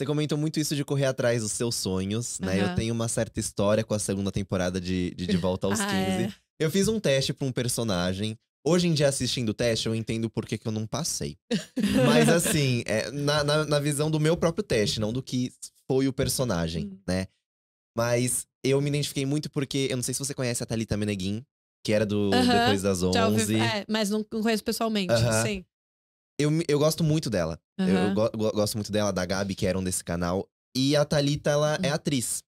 Você comentou muito isso de correr atrás dos seus sonhos, uhum. né? Eu tenho uma certa história com a segunda temporada de De, de Volta aos ah, 15. É. Eu fiz um teste para um personagem. Hoje em dia, assistindo o teste, eu entendo por que, que eu não passei. Mas assim, é, na, na, na, visão do meu próprio teste, não do que foi o personagem, hum. né? Mas eu me identifiquei muito porque, eu não sei se você conhece a Thalita Meneguin, que era do Depois das 11. ouvi, é, mas não conheço pessoalmente, sim. Eu, eu gosto muito dela. Uhum. Eu, eu go gosto muito dela, da Gabi, que eram desse canal. E a Thalita, ela é uhum. é atriz.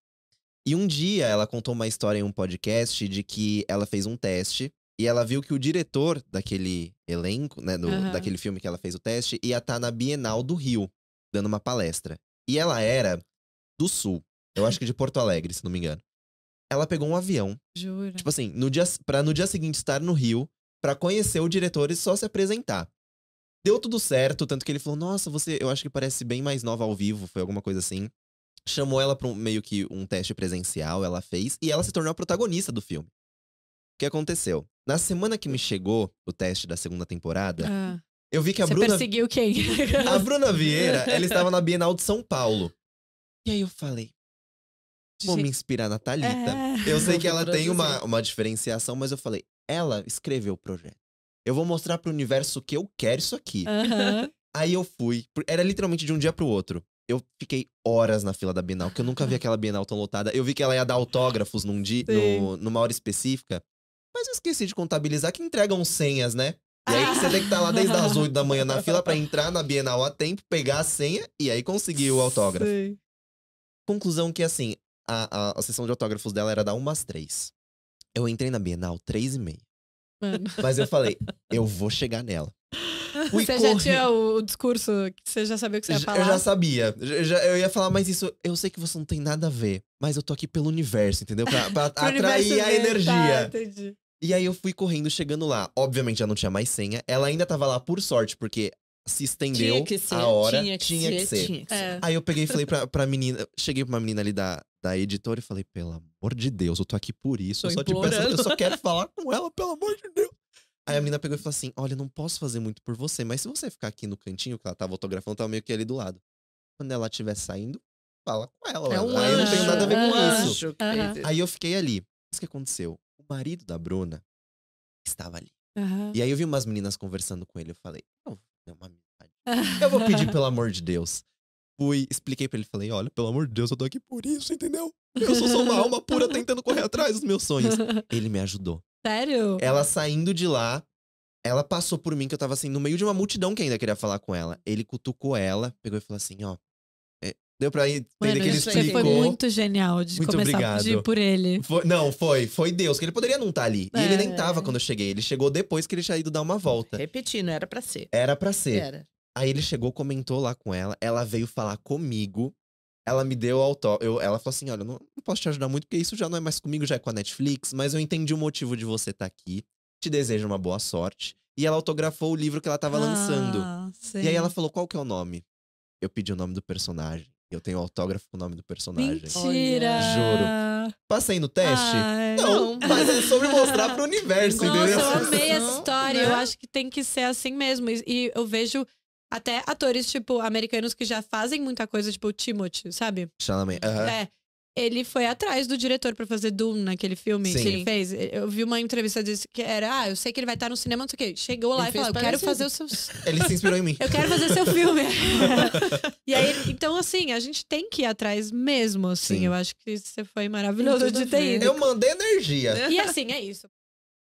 E um dia ela contou uma história em um podcast de que ela fez um teste e ela viu que o diretor daquele elenco, né, do, uhum. daquele filme que ela fez o teste, ia estar tá na Bienal do Rio, dando uma palestra. E ela era do Sul, eu acho que de Porto Alegre, se não me engano. Ela pegou um avião. Jura? Tipo assim, no dia, pra no dia seguinte estar no Rio, para conhecer o diretor e só se apresentar. Deu tudo certo, tanto que ele falou: Nossa, você, eu acho que parece bem mais nova ao vivo, foi alguma coisa assim. Chamou ela pra um, meio que um teste presencial, ela fez, e ela se tornou a protagonista do filme. O que aconteceu? Na semana que me chegou o teste da segunda temporada, ah. eu vi que a você Bruna. perseguiu quem? a Bruna Vieira, ela estava na Bienal de São Paulo. E aí eu falei, vou me inspirar na Thalita. É. Eu sei que ela tem uma, uma diferenciação, mas eu falei, ela escreveu o projeto. Eu vou mostrar pro universo que eu quero isso aqui. Uhum. Aí eu fui. Era literalmente de um dia pro outro. Eu fiquei horas na fila da Bienal, que eu nunca vi aquela Bienal tão lotada. Eu vi que ela ia dar autógrafos num dia, no, numa hora específica. Mas eu esqueci de contabilizar que entregam senhas, né? E aí você tem que estar tá lá desde as 8 da manhã na fila para entrar na Bienal a tempo, pegar a senha e aí conseguir o autógrafo. Sim. Conclusão que, assim, a, a, a, sessão de autógrafos dela era dar umas três. 3. Eu entrei na Bienal 3 e meia. Mano. Mas eu falei, eu vou chegar nela. Fui você já tinha o, o discurso, você já sabia o que você ia falar? Eu já sabia. Eu, já, eu ia falar, mas isso, eu sei que você não tem nada a ver, mas eu tô aqui pelo universo, entendeu? Pra, pra atrair a tá, energia. Tá, e aí eu fui correndo, chegando lá. Obviamente já não tinha mais senha. Ela ainda tava lá por sorte, porque se estendeu ser, a hora. Tinha que tinha ser. Que ser. Tinha que é. Aí eu peguei e falei pra, pra menina. Cheguei pra uma menina ali da, da editora e falei, pelo amor de Deus, eu tô aqui por isso. eu só, te peço, eu só quero falar com ela, pelo amor de Deus. Aí a é. menina pegou e falou assim: Olha, não posso fazer muito por você, mas se você ficar aqui no cantinho que ela tava autografando, tava meio que ali do lado. Quando ela estiver saindo, fala com ela. É um aí não tem nada a ver com anjo. isso. Uhum. Aí eu fiquei ali. Isso que aconteceu. O marido da Bruna estava ali. Uhum. E aí eu vi umas meninas conversando com ele. Eu falei: Não, ter uma amizade. Eu vou pedir, pelo amor de Deus. Fui, expliquei pra ele, falei, olha, pelo amor de Deus, eu tô aqui por isso, entendeu? Eu sou só uma alma pura tentando correr atrás dos meus sonhos. Ele me ajudou. Sério? Ela saindo de lá, ela passou por mim, que eu tava assim, no meio de uma multidão que ainda queria falar com ela. Ele cutucou ela, pegou e falou assim, ó, Deu pra entender bueno, que ele explicou. foi muito genial de muito começar obrigado. a pedir por ele. Foi, não, foi. Foi Deus, que ele poderia não estar tá ali. É. E ele nem é. tava quando eu cheguei. Ele chegou depois que ele tinha ido dar uma volta. Repetindo, era pra ser. Era pra ser. Era. Aí ele chegou, comentou lá com ela. Ela veio falar comigo. Ela me deu auto... Eu, ela falou assim, olha, não, não posso te ajudar muito, porque isso já não é mais comigo, já é com a Netflix. Mas eu entendi o motivo de você estar tá aqui. Te desejo uma boa sorte. E ela autografou o livro que ela tava ah, lançando. Sim. E aí ela falou, qual que é o nome? Eu pedi o nome do personagem. Eu tenho autógrafo com o nome do personagem. Mentira! Juro. Passei no teste? Ai, não, não, mas é sobre mostrar pro universo, Nossa, entendeu? Eu amei a história. Não. Eu né? acho que tem que ser assim mesmo. E, eu vejo até atores, tipo, americanos que já fazem muita coisa, tipo o Timothy, sabe? Chalamet. Uhum. É ele foi atrás do diretor para fazer Doom naquele filme Sim. que ele fez. Eu vi uma entrevista disso que era, ah, eu sei que ele vai estar no cinema, não sei o quê. Chegou lá ele e falou, eu quero fazer o seu. Ele se inspirou em mim. eu quero fazer seu filme. e aí, então, assim, a gente tem que ir atrás mesmo, assim. Sim. Eu acho que você foi maravilhoso de ter ido. Eu mandei energia. E assim, é isso.